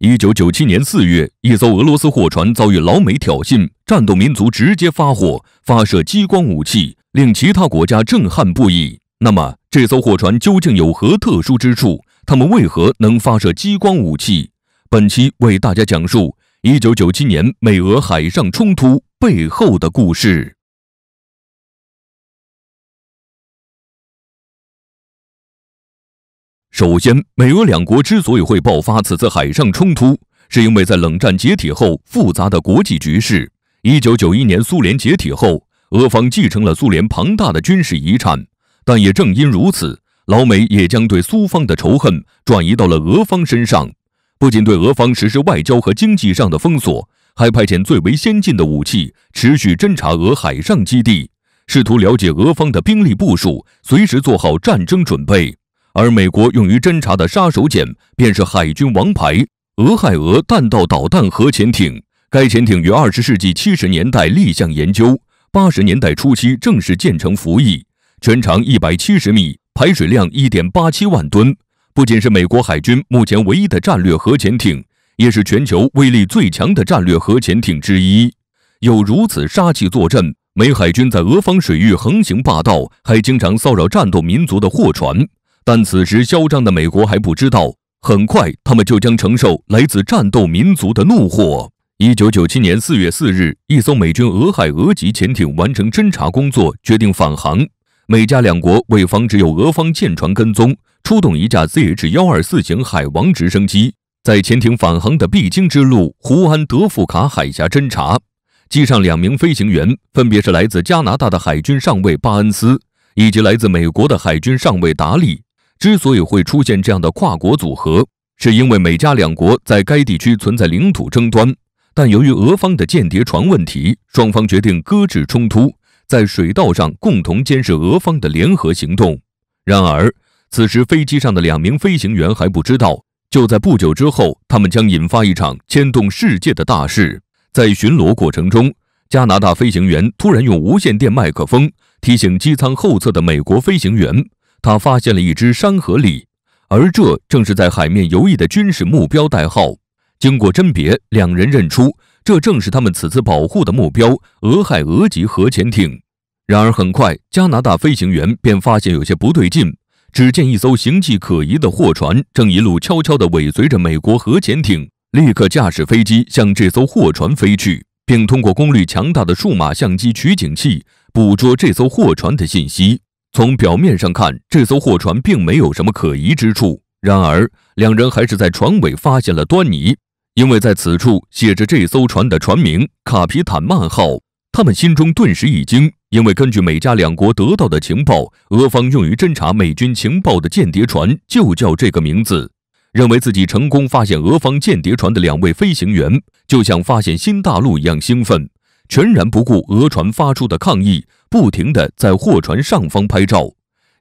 一九九七年四月，一艘俄罗斯货船遭遇老美挑衅，战斗民族直接发火，发射激光武器，令其他国家震撼不已。那么，这艘货船究竟有何特殊之处？他们为何能发射激光武器？本期为大家讲述一九九七年美俄海上冲突背后的故事。首先，美俄两国之所以会爆发此次海上冲突，是因为在冷战解体后复杂的国际局势。一九九一年苏联解体后，俄方继承了苏联庞大的军事遗产，但也正因如此，老美也将对苏方的仇恨转移到了俄方身上，不仅对俄方实施外交和经济上的封锁，还派遣最为先进的武器持续侦察俄海上基地，试图了解俄方的兵力部署，随时做好战争准备。而美国用于侦察的杀手锏便是海军王牌俄亥俄弹道导弹核潜艇。该潜艇于二十世纪七十年代立项研究，八十年代初期正式建成服役。全长一百七十米，排水量一点八七万吨，不仅是美国海军目前唯一的战略核潜艇，也是全球威力最强的战略核潜艇之一。有如此杀气坐镇，美海军在俄方水域横行霸道，还经常骚扰战斗民族的货船。但此时嚣张的美国还不知道，很快他们就将承受来自战斗民族的怒火。一九九七年四月四日，一艘美军俄亥俄级潜艇完成侦察工作，决定返航。美加两国为防止有俄方舰船跟踪，出动一架 CH 幺二四型海王直升机，在潜艇返航的必经之路胡安德富卡海峡侦察。机上两名飞行员分别是来自加拿大的海军上尉巴恩斯，以及来自美国的海军上尉达利。之所以会出现这样的跨国组合，是因为美加两国在该地区存在领土争端，但由于俄方的间谍船问题，双方决定搁置冲突，在水道上共同监视俄方的联合行动。然而，此时飞机上的两名飞行员还不知道，就在不久之后，他们将引发一场牵动世界的大事。在巡逻过程中，加拿大飞行员突然用无线电麦克风提醒机舱后侧的美国飞行员。他发现了一只山河狸，而这正是在海面游弋的军事目标代号。经过甄别，两人认出这正是他们此次保护的目标——俄亥俄级核潜艇。然而，很快加拿大飞行员便发现有些不对劲。只见一艘形迹可疑的货船正一路悄悄地尾随着美国核潜艇，立刻驾驶飞机向这艘货船飞去，并通过功率强大的数码相机取景器捕捉这艘货船的信息。从表面上看，这艘货船并没有什么可疑之处。然而，两人还是在船尾发现了端倪，因为在此处写着这艘船的船名“卡皮坦曼号”。他们心中顿时一惊，因为根据美加两国得到的情报，俄方用于侦查美军情报的间谍船就叫这个名字。认为自己成功发现俄方间谍船的两位飞行员，就像发现新大陆一样兴奋，全然不顾俄船发出的抗议。不停地在货船上方拍照，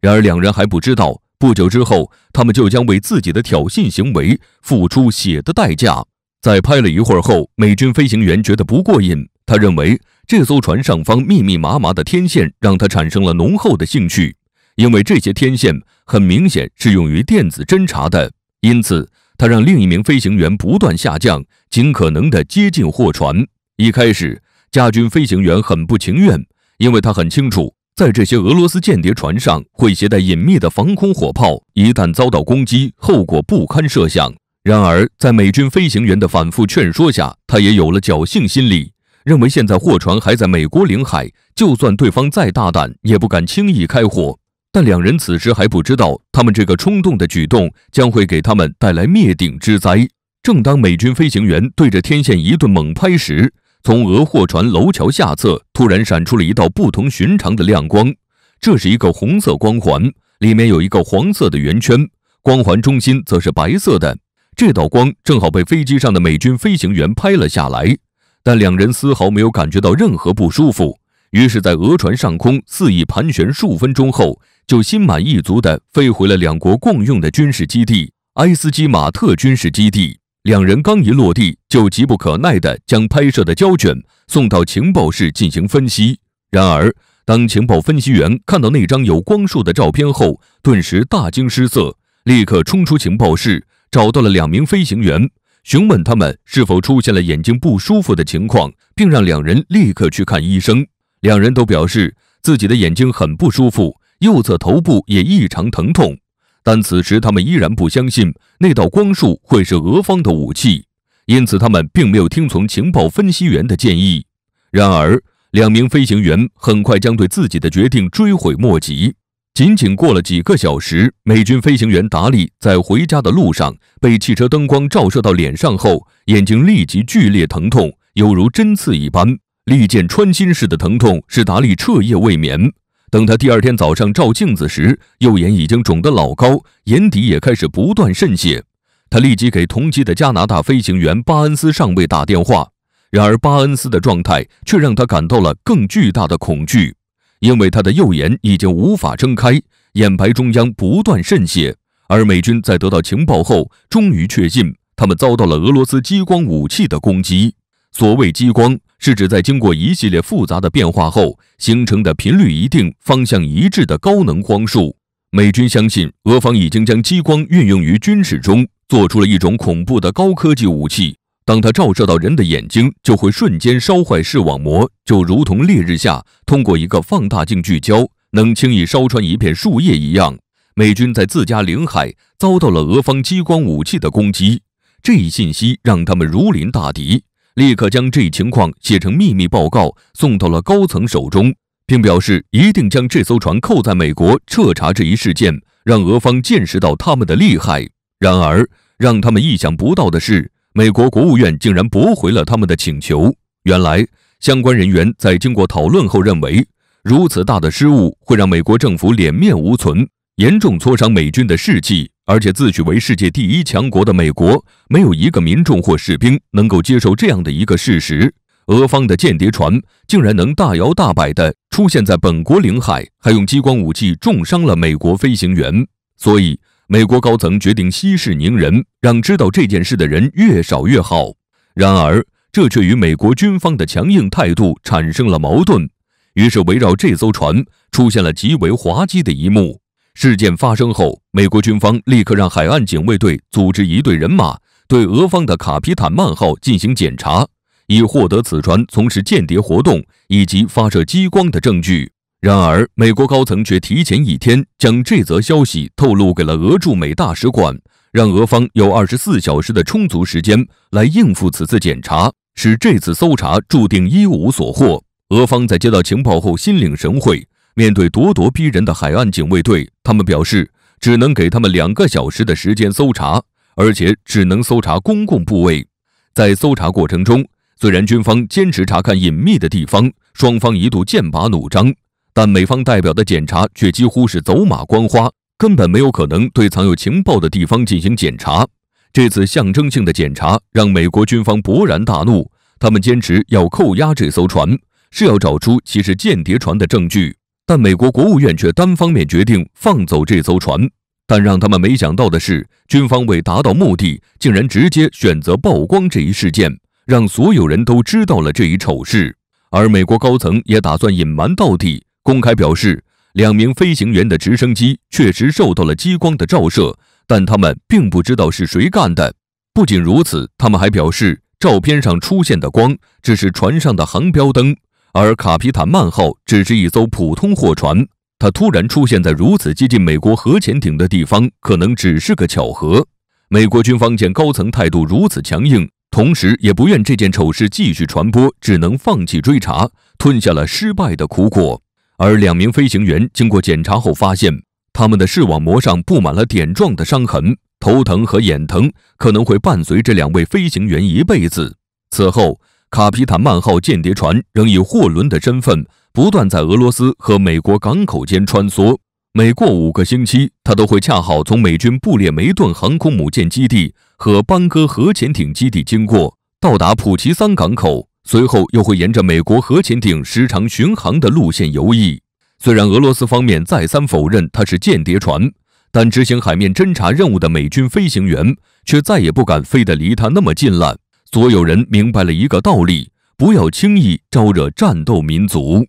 然而两人还不知道，不久之后他们就将为自己的挑衅行为付出血的代价。在拍了一会儿后，美军飞行员觉得不过瘾，他认为这艘船上方密密麻麻的天线让他产生了浓厚的兴趣，因为这些天线很明显是用于电子侦察的，因此他让另一名飞行员不断下降，尽可能地接近货船。一开始，加军飞行员很不情愿。因为他很清楚，在这些俄罗斯间谍船上会携带隐秘的防空火炮，一旦遭到攻击，后果不堪设想。然而，在美军飞行员的反复劝说下，他也有了侥幸心理，认为现在货船还在美国领海，就算对方再大胆，也不敢轻易开火。但两人此时还不知道，他们这个冲动的举动将会给他们带来灭顶之灾。正当美军飞行员对着天线一顿猛拍时，从俄货船楼桥下侧突然闪出了一道不同寻常的亮光，这是一个红色光环，里面有一个黄色的圆圈，光环中心则是白色的。这道光正好被飞机上的美军飞行员拍了下来，但两人丝毫没有感觉到任何不舒服。于是，在俄船上空肆意盘旋数分钟后，就心满意足地飞回了两国共用的军事基地埃斯基马特军事基地。两人刚一落地，就急不可耐地将拍摄的胶卷送到情报室进行分析。然而，当情报分析员看到那张有光束的照片后，顿时大惊失色，立刻冲出情报室，找到了两名飞行员，询问他们是否出现了眼睛不舒服的情况，并让两人立刻去看医生。两人都表示自己的眼睛很不舒服，右侧头部也异常疼痛。但此时他们依然不相信那道光束会是俄方的武器，因此他们并没有听从情报分析员的建议。然而，两名飞行员很快将对自己的决定追悔莫及。仅仅过了几个小时，美军飞行员达利在回家的路上被汽车灯光照射到脸上后，眼睛立即剧烈疼痛，犹如针刺一般，利剑穿心似的疼痛使达利彻夜未眠。等他第二天早上照镜子时，右眼已经肿得老高，眼底也开始不断渗血。他立即给同机的加拿大飞行员巴恩斯上尉打电话，然而巴恩斯的状态却让他感到了更巨大的恐惧，因为他的右眼已经无法睁开，眼白中央不断渗血。而美军在得到情报后，终于确信他们遭到了俄罗斯激光武器的攻击。所谓激光。是指在经过一系列复杂的变化后形成的频率一定、方向一致的高能光束。美军相信，俄方已经将激光运用于军事中，做出了一种恐怖的高科技武器。当它照射到人的眼睛，就会瞬间烧坏视网膜，就如同烈日下通过一个放大镜聚焦，能轻易烧穿一片树叶一样。美军在自家领海遭到了俄方激光武器的攻击，这一信息让他们如临大敌。立刻将这一情况写成秘密报告，送到了高层手中，并表示一定将这艘船扣在美国，彻查这一事件，让俄方见识到他们的厉害。然而，让他们意想不到的是，美国国务院竟然驳回了他们的请求。原来，相关人员在经过讨论后认为，如此大的失误会让美国政府脸面无存，严重挫伤美军的士气。而且，自诩为世界第一强国的美国，没有一个民众或士兵能够接受这样的一个事实：俄方的间谍船竟然能大摇大摆地出现在本国领海，还用激光武器重伤了美国飞行员。所以，美国高层决定息事宁人，让知道这件事的人越少越好。然而，这却与美国军方的强硬态度产生了矛盾。于是，围绕这艘船出现了极为滑稽的一幕。事件发生后，美国军方立刻让海岸警卫队组织一队人马对俄方的“卡皮坦曼号”进行检查，以获得此船从事间谍活动以及发射激光的证据。然而，美国高层却提前一天将这则消息透露给了俄驻美大使馆，让俄方有二十四小时的充足时间来应付此次检查，使这次搜查注定一无所获。俄方在接到情报后，心领神会。面对咄咄逼人的海岸警卫队，他们表示只能给他们两个小时的时间搜查，而且只能搜查公共部位。在搜查过程中，虽然军方坚持查看隐秘的地方，双方一度剑拔弩张，但美方代表的检查却几乎是走马观花，根本没有可能对藏有情报的地方进行检查。这次象征性的检查让美国军方勃然大怒，他们坚持要扣押这艘船，是要找出其是间谍船的证据。但美国国务院却单方面决定放走这艘船，但让他们没想到的是，军方为达到目的，竟然直接选择曝光这一事件，让所有人都知道了这一丑事。而美国高层也打算隐瞒到底，公开表示，两名飞行员的直升机确实受到了激光的照射，但他们并不知道是谁干的。不仅如此，他们还表示，照片上出现的光只是船上的航标灯。而卡皮坦曼号只是一艘普通货船，它突然出现在如此接近美国核潜艇的地方，可能只是个巧合。美国军方见高层态度如此强硬，同时也不愿这件丑事继续传播，只能放弃追查，吞下了失败的苦果。而两名飞行员经过检查后发现，他们的视网膜上布满了点状的伤痕，头疼和眼疼可能会伴随这两位飞行员一辈子。此后。卡皮坦曼号间谍船仍以货轮的身份不断在俄罗斯和美国港口间穿梭，每过五个星期，它都会恰好从美军布列梅顿航空母舰基地和班戈核潜艇基地经过，到达普奇桑港口，随后又会沿着美国核潜艇时常巡航的路线游弋。虽然俄罗斯方面再三否认它是间谍船，但执行海面侦察任务的美军飞行员却再也不敢飞得离它那么近了。所有人明白了一个道理：不要轻易招惹战斗民族。